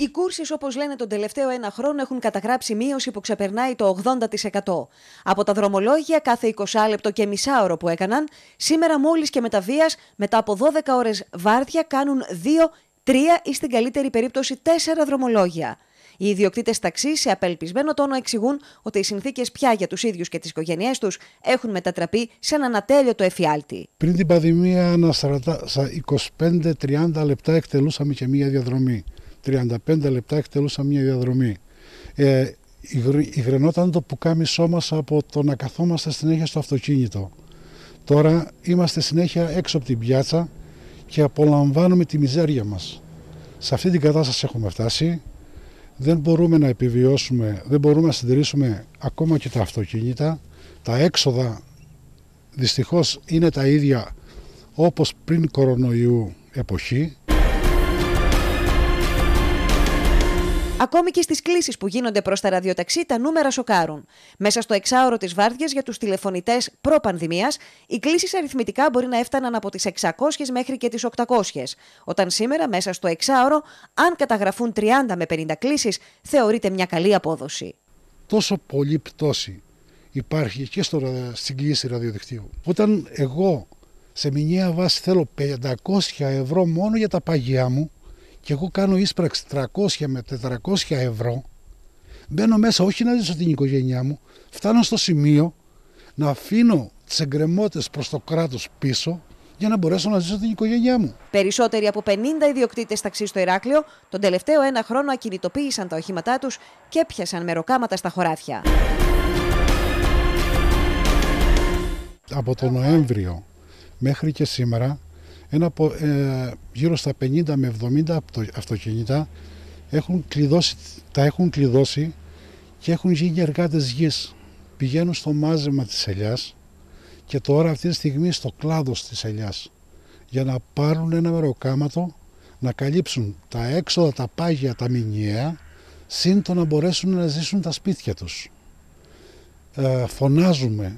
Οι κούρσει, όπως λένε, τον τελευταίο ένα χρόνο έχουν καταγράψει μείωση που ξεπερνάει το 80%. Από τα δρομολόγια, κάθε 20 λεπτό και μισάωρο που έκαναν, σήμερα μόλις και μεταβία, μετά από 12 ώρες βάρδια, κάνουν 2, 3 ή στην καλύτερη περίπτωση 4 δρομολόγια. Οι ιδιοκτήτες ταξί σε απελπισμένο τόνο εξηγούν ότι οι συνθήκες πια για τους ίδιους και τις οικογένειές τους έχουν μετατραπεί σε έναν το εφιάλτη. Πριν την πανδημία, ανά 25-30 λεπτά εκτελούσαμε και μία διαδρομή. 35 λεπτά εκτελούσα μια διαδρομή. Ε, υγρενόταν το πουκάμισό μας από το να καθόμαστε συνέχεια στο αυτοκίνητο. Τώρα είμαστε συνέχεια έξω από την πιάτσα και απολαμβάνουμε τη μιζέρια μας. Σε αυτή την κατάσταση έχουμε φτάσει. Δεν μπορούμε να επιβιώσουμε, δεν μπορούμε να συντηρήσουμε ακόμα και τα αυτοκίνητα. Τα έξοδα δυστυχώς είναι τα ίδια όπως πριν κορονοϊού εποχή. Ακόμη και στις κλήσεις που γίνονται προς τα ραδιοταξί, τα νούμερα σοκάρουν. Μέσα στο εξάωρο της βάρδιας για τους τηλεφωνητές προ-πανδημία, οι κλήσεις αριθμητικά μπορεί να έφταναν από τις 600 μέχρι και τις 800. Όταν σήμερα, μέσα στο εξάωρο, αν καταγραφούν 30 με 50 κλήσεις, θεωρείται μια καλή απόδοση. Τόσο πολύ πτώση υπάρχει και στην κλήση ραδιοδικτύου. Όταν εγώ σε μηνιαία βάση θέλω 500 ευρώ μόνο για τα παγιά μου, και εγώ κάνω ίσπραξη 300 με 400 ευρώ, μπαίνω μέσα όχι να ζήσω την οικογένειά μου, φτάνω στο σημείο να αφήνω τις εγκρεμότητες προς το κράτος πίσω για να μπορέσω να ζήσω την οικογένειά μου. Περισσότεροι από 50 ιδιοκτήτες ταξί στο Ηράκλειο τον τελευταίο ένα χρόνο ακινητοποίησαν τα οχήματά τους και πιάσαν μεροκάματα στα χωράφια. Από τον Νοέμβριο μέχρι και σήμερα ένα, ε, γύρω στα 50 με 70 αυτοκίνητα έχουν κλειδώσει, τα έχουν κλειδώσει και έχουν γίνει εργάτες γης. Πηγαίνουν στο μάζεμα της ελιάς και τώρα αυτή τη στιγμή στο κλάδος της ελιάς για να πάρουν ένα μεροκάματο να καλύψουν τα έξοδα, τα πάγια, τα μηνιαία σύν το να μπορέσουν να ζήσουν τα σπίτια τους. Ε, φωνάζουμε,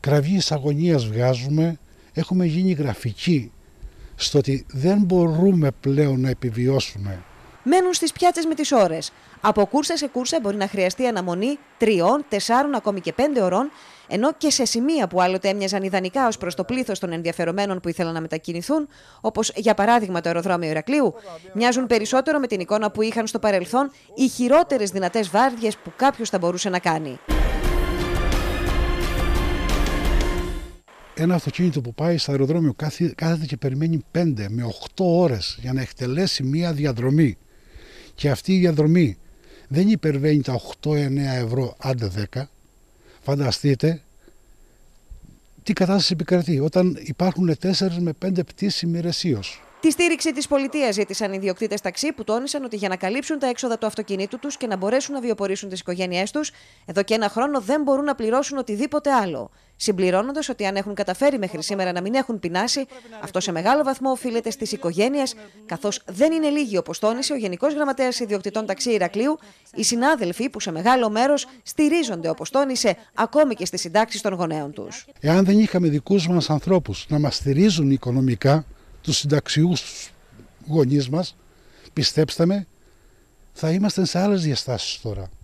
κραυγή αγωνίας βγάζουμε έχουμε γίνει γραφικοί στο ότι δεν μπορούμε πλέον να επιβιώσουμε. Μένουν στις πιάτσες με τις ώρες. Από κούρσα σε κούρσα μπορεί να χρειαστεί αναμονή τριών, τεσσάρων, ακόμη και πέντε ωρών, ενώ και σε σημεία που άλλοτε έμοιαζαν ιδανικά ως προς το πλήθος των ενδιαφερομένων που ήθελαν να μετακινηθούν, όπως για παράδειγμα το αεροδρόμιο Ηρακλείου, μοιάζουν περισσότερο με την εικόνα που είχαν στο παρελθόν οι χειρότερες δυνατές βάρδιες που κάποιος θα μπορούσε να κάνει. ένα αυτοκίνητο που πάει στο αεροδρόμιο κάθεται και περιμένει 5 με 8 ώρες για να εκτελέσει μία διαδρομή και αυτή η διαδρομή δεν υπερβαίνει τα 8-9 ευρώ άντε 10 φανταστείτε τι κατάσταση επικρατεί όταν υπάρχουν 4 με 5 πτήσεις ημερεσίως Τη στήριξη της πολιτείας ζήτησαν οι ιδιοκτήτες ταξί που τόνισαν ότι για να καλύψουν τα έξοδα του αυτοκινήτου τους και να μπορέσουν να βιοπορήσουν τις οικογένειές τους, εδώ και ένα χρόνο δεν μπορούν να πληρώσουν οτιδήποτε άλλο. Συμπληρώνοντας ότι αν έχουν καταφέρει μέχρι σήμερα να μην έχουν πεινάσει, αυτό σε μεγάλο βαθμό οφείλεται στις οικογένειες, καθώς δεν είναι λίγοι, όπως τόνισε ο Γενικός Γραμματέας Ιδιοκτητών Ταξί Ηρακλείου, οι συνάδελφοι που σε μεγάλο μέρος στηρίζονται, όπως τόνισε, ακόμη και στις συντάξεις των γονέων τους. Εάν δεν είχαμε δικούς μας ανθρώπους να μας στηρίζουν οικονομικά, τους συνταξιούς γονείς μας, πιστέψτε με, θα είμαστε σε άλλες διαστάσεις τώρα.